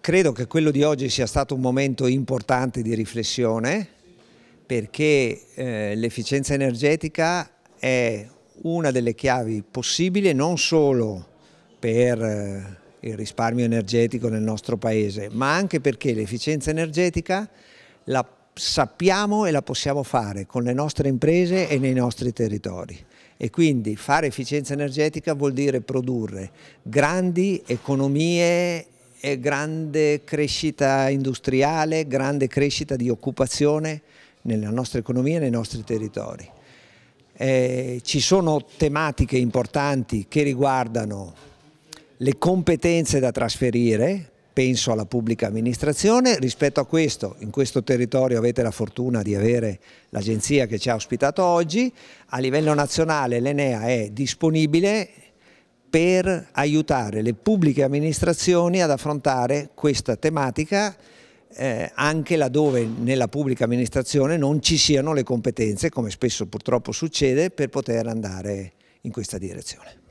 credo che quello di oggi sia stato un momento importante di riflessione perché eh, l'efficienza energetica è una delle chiavi possibili non solo per eh, il risparmio energetico nel nostro paese, ma anche perché l'efficienza energetica la sappiamo e la possiamo fare con le nostre imprese e nei nostri territori. E quindi fare efficienza energetica vuol dire produrre grandi economie grande crescita industriale, grande crescita di occupazione nella nostra economia e nei nostri territori. Eh, ci sono tematiche importanti che riguardano le competenze da trasferire, penso alla pubblica amministrazione, rispetto a questo, in questo territorio avete la fortuna di avere l'agenzia che ci ha ospitato oggi, a livello nazionale l'Enea è disponibile per aiutare le pubbliche amministrazioni ad affrontare questa tematica eh, anche laddove nella pubblica amministrazione non ci siano le competenze, come spesso purtroppo succede, per poter andare in questa direzione.